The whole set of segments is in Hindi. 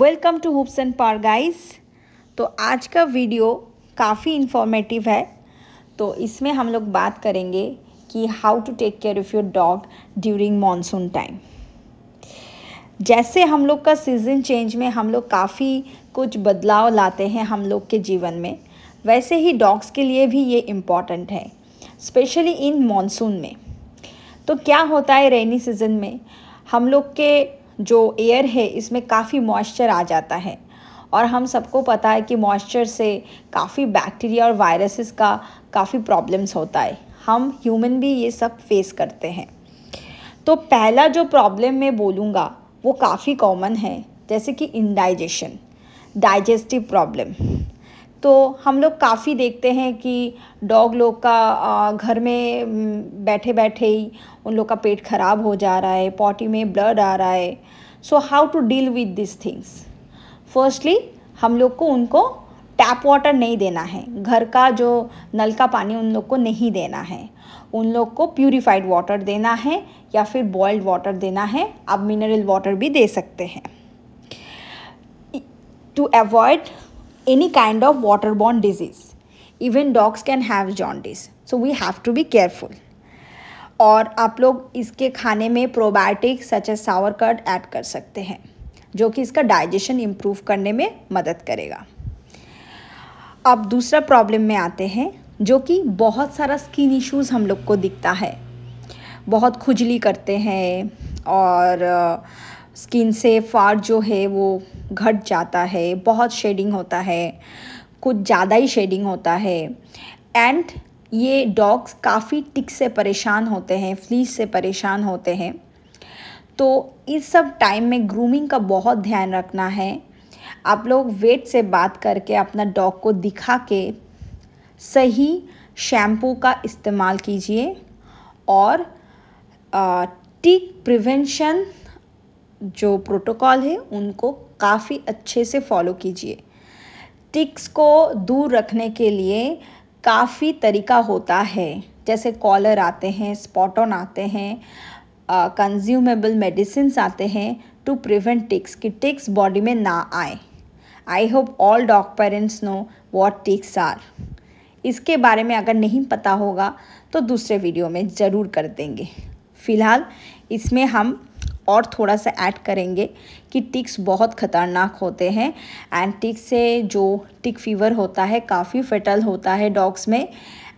वेलकम टू हुप्स एंड पार गाइस तो आज का वीडियो काफ़ी इन्फॉर्मेटिव है तो इसमें हम लोग बात करेंगे कि how to take care of your dog during monsoon time जैसे हम लोग का सीज़न चेंज में हम लोग काफ़ी कुछ बदलाव लाते हैं हम लोग के जीवन में वैसे ही डॉग्स के लिए भी ये इम्पॉर्टेंट है स्पेशली इन मानसून में तो क्या होता है रेनी सीज़न में हम लोग के जो एयर है इसमें काफ़ी मॉइस्चर आ जाता है और हम सबको पता है कि मॉइस्चर से काफ़ी बैक्टीरिया और वायरसेस का काफ़ी प्रॉब्लम्स होता है हम ह्यूमन भी ये सब फेस करते हैं तो पहला जो प्रॉब्लम मैं बोलूँगा वो काफ़ी कॉमन है जैसे कि इनडाइजेशन डाइजेस्टिव प्रॉब्लम तो हम लोग काफ़ी देखते हैं कि डॉग लोग का घर में बैठे बैठे ही उन लोग का पेट खराब हो जा रहा है पॉटी में ब्लड आ रहा है so how to deal with this things firstly हम लोग को उनको टैप वाटर नहीं देना है घर का जो नल का पानी उन लोग को नहीं देना है उन लोग को प्यूरिफाइड वाटर देना है या फिर बॉयल्ड वाटर देना है आप मिनरल वाटर भी दे सकते हैं to avoid any kind of waterborne disease. Even dogs can have jaundice. So we have to be careful. और आप लोग इसके खाने में probiotic such a sour curd add कर सकते हैं जो कि इसका डाइजेशन इम्प्रूव करने में मदद करेगा अब दूसरा प्रॉब्लम में आते हैं जो कि बहुत सारा स्किन इश्यूज़ हम लोग को दिखता है बहुत खुजली करते हैं और स्किन से फार जो है वो घट जाता है बहुत शेडिंग होता है कुछ ज़्यादा ही शेडिंग होता है एंड ये डॉग्स काफ़ी टिक से परेशान होते हैं फ्लीस से परेशान होते हैं तो इस सब टाइम में ग्रूमिंग का बहुत ध्यान रखना है आप लोग वेट से बात करके अपना डॉग को दिखा के सही शैम्पू का इस्तेमाल कीजिए और टिक प्रिवेंशन जो प्रोटोकॉल है उनको काफ़ी अच्छे से फॉलो कीजिए टिक्स को दूर रखने के लिए काफ़ी तरीका होता है जैसे कॉलर आते हैं स्पॉट ऑन आते हैं कंज्यूमेबल मेडिसिन आते हैं टू प्रिवेंट टिक्स कि टिक्स बॉडी में ना आए I hope all dog parents know what ticks are इसके बारे में अगर नहीं पता होगा तो दूसरे वीडियो में ज़रूर कर देंगे फ़िलहाल इसमें हम और थोड़ा सा ऐड करेंगे कि टिक्स बहुत ख़तरनाक होते हैं एंड टिक से जो टिक फीवर होता है काफ़ी फेटल होता है डॉग्स में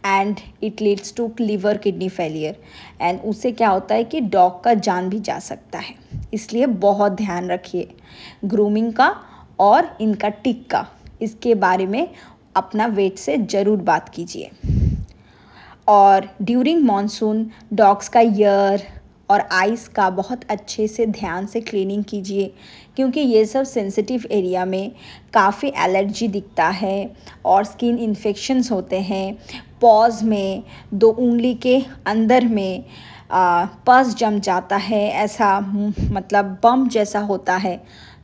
and it leads to liver kidney failure and उससे क्या होता है कि डॉग का जान भी जा सकता है इसलिए बहुत ध्यान रखिए ग्रूमिंग का और इनका टिक का इसके बारे में अपना वेट से ज़रूर बात कीजिए और ड्यूरिंग मानसून डॉग्स का ईयर और आइस का बहुत अच्छे से ध्यान से क्लीनिंग कीजिए क्योंकि ये सब सेंसिटिव एरिया में काफ़ी एलर्जी दिखता है और स्किन इन्फेक्शंस होते हैं पॉज में दो उंगली के अंदर में पस जम जाता है ऐसा मतलब बम जैसा होता है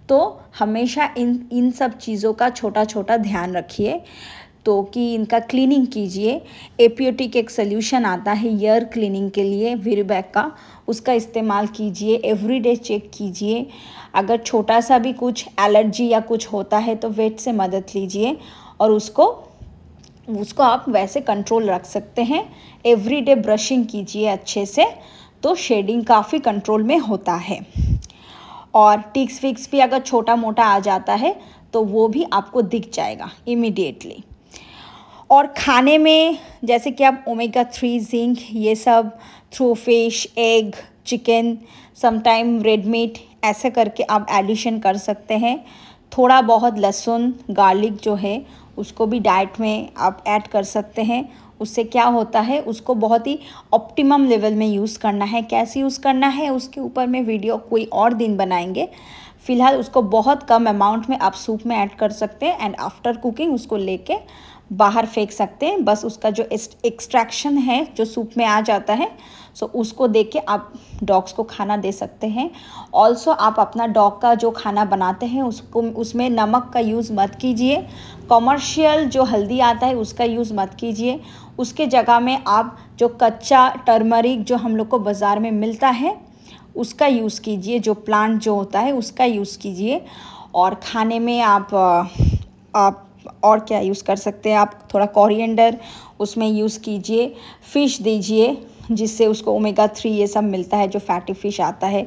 तो हमेशा इन इन सब चीज़ों का छोटा छोटा ध्यान रखिए तो कि इनका क्लीनिंग कीजिए एपियोटिक एक सोल्यूशन आता है ईयर क्लीनिंग के लिए वीरबैक का उसका इस्तेमाल कीजिए एवरीडे चेक कीजिए अगर छोटा सा भी कुछ एलर्जी या कुछ होता है तो वेट से मदद लीजिए और उसको उसको आप वैसे कंट्रोल रख सकते हैं एवरीडे ब्रशिंग कीजिए अच्छे से तो शेडिंग काफ़ी कंट्रोल में होता है और टिक्स विक्स भी अगर छोटा मोटा आ जाता है तो वो भी आपको दिख जाएगा इमिडिएटली और खाने में जैसे कि आप ओमेगा थ्री जिंक ये सब through fish egg chicken sometime red meat ऐसे करके आप एडिशन कर सकते हैं थोड़ा बहुत लहसुन गार्लिक जो है उसको भी डाइट में आप ऐड कर सकते हैं उससे क्या होता है उसको बहुत ही ऑप्टिमम लेवल में यूज़ करना है कैसे यूज़ करना है उसके ऊपर में वीडियो कोई और दिन बनाएंगे फ़िलहाल उसको बहुत कम अमाउंट में आप सूप में ऐड कर सकते हैं एंड आफ्टर कुकिंग उसको लेके बाहर फेंक सकते हैं बस उसका जो एक्सट्रैक्शन है जो सूप में आ जाता है सो so, उसको दे के आप डॉग्स को खाना दे सकते हैं ऑल्सो आप अपना डॉग का जो खाना बनाते हैं उसको उसमें नमक का यूज़ मत कीजिए कॉमर्शियल जो हल्दी आता है उसका यूज़ मत कीजिए उसके जगह में आप जो कच्चा टर्मरिक जो हम लोग को बाज़ार में मिलता है उसका यूज़ कीजिए जो प्लांट जो होता है उसका यूज़ कीजिए और खाने में आप आप और क्या यूज़ कर सकते हैं आप थोड़ा कॉरिएंडर उसमें यूज़ कीजिए फ़िश दीजिए जिससे उसको ओमेगा थ्री ये सब मिलता है जो फैटी फिश आता है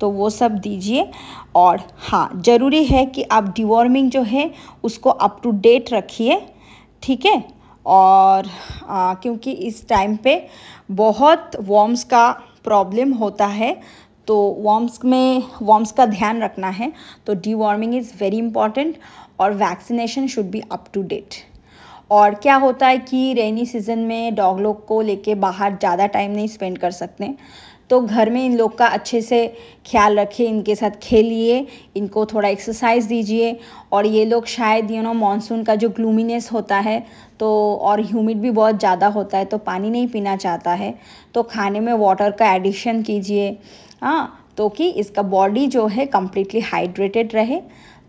तो वो सब दीजिए और हाँ ज़रूरी है कि आप डिवॉर्मिंग जो है उसको अप टू डेट रखिए ठीक है और आ, क्योंकि इस टाइम पे बहुत वॉर्म्स का प्रॉब्लम होता है तो वॉम्स में वॉम्स का ध्यान रखना है तो deworming is very important और vaccination should be up to date और क्या होता है कि रेनी सीज़न में डॉग लोग को लेके बाहर ज़्यादा टाइम नहीं स्पेंड कर सकते तो घर में इन लोग का अच्छे से ख्याल रखें इनके साथ खेलिए इनको थोड़ा एक्सरसाइज दीजिए और ये लोग शायद यू नो मानसून का जो ग्लूमीनेस होता है तो और ह्यूमिड भी बहुत ज़्यादा होता है तो पानी नहीं पीना चाहता है तो खाने में वाटर का एडिशन कीजिए हाँ तो कि इसका बॉडी जो है कम्प्लीटली हाइड्रेटेड रहे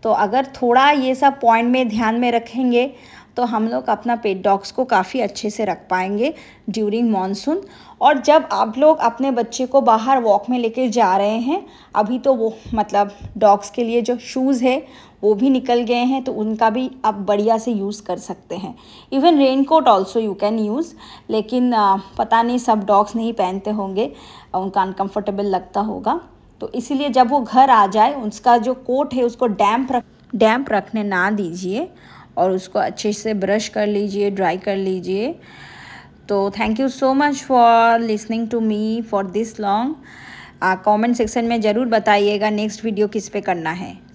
तो अगर थोड़ा ये सब पॉइंट में ध्यान में रखेंगे तो हम लोग अपना पेट डॉग्स को काफ़ी अच्छे से रख पाएंगे ड्यूरिंग मानसून और जब आप लोग अपने बच्चे को बाहर वॉक में लेके जा रहे हैं अभी तो वो मतलब डॉग्स के लिए जो शूज़ है वो भी निकल गए हैं तो उनका भी आप बढ़िया से यूज़ कर सकते हैं even raincoat also you can use लेकिन पता नहीं सब डॉग्स नहीं पहनते होंगे उनका अनकम्फर्टेबल लगता होगा तो इसीलिए जब वो घर आ जाए उसका जो कोट है उसको डैम्प रख डैम्प रखने ना दीजिए और उसको अच्छे से ब्रश कर लीजिए ड्राई कर लीजिए तो thank you so much for listening to me for this long comment section में ज़रूर बताइएगा नेक्स्ट वीडियो किस पे करना है